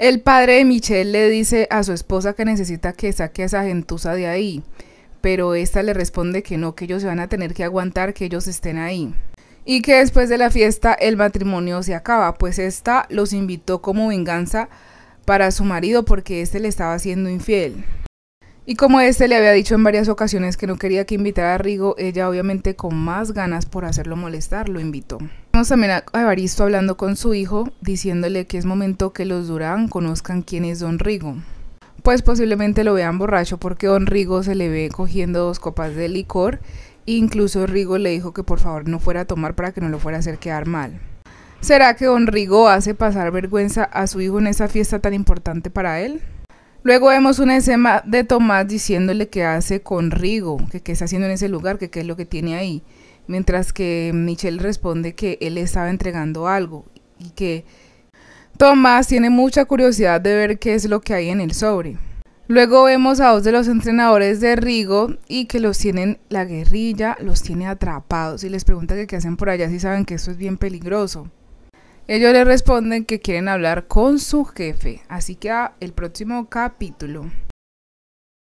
El padre de Michelle le dice a su esposa que necesita que saque a esa gentuza de ahí, pero esta le responde que no, que ellos se van a tener que aguantar que ellos estén ahí. Y que después de la fiesta el matrimonio se acaba, pues esta los invitó como venganza para su marido porque este le estaba siendo infiel. Y como este le había dicho en varias ocasiones que no quería que invitara a Rigo, ella obviamente con más ganas por hacerlo molestar lo invitó. Vemos también a Evaristo hablando con su hijo, diciéndole que es momento que los Durán conozcan quién es Don Rigo. Pues posiblemente lo vean borracho porque Don Rigo se le ve cogiendo dos copas de licor incluso Rigo le dijo que por favor no fuera a tomar para que no lo fuera a hacer quedar mal. ¿Será que Don Rigo hace pasar vergüenza a su hijo en esa fiesta tan importante para él? Luego vemos una escena de Tomás diciéndole qué hace con Rigo, que qué está haciendo en ese lugar, que qué es lo que tiene ahí. Mientras que Michelle responde que él estaba entregando algo y que Tomás tiene mucha curiosidad de ver qué es lo que hay en el sobre. Luego vemos a dos de los entrenadores de Rigo y que los tienen, la guerrilla los tiene atrapados y les pregunta qué hacen por allá si saben que esto es bien peligroso. Ellos le responden que quieren hablar con su jefe. Así que el próximo capítulo.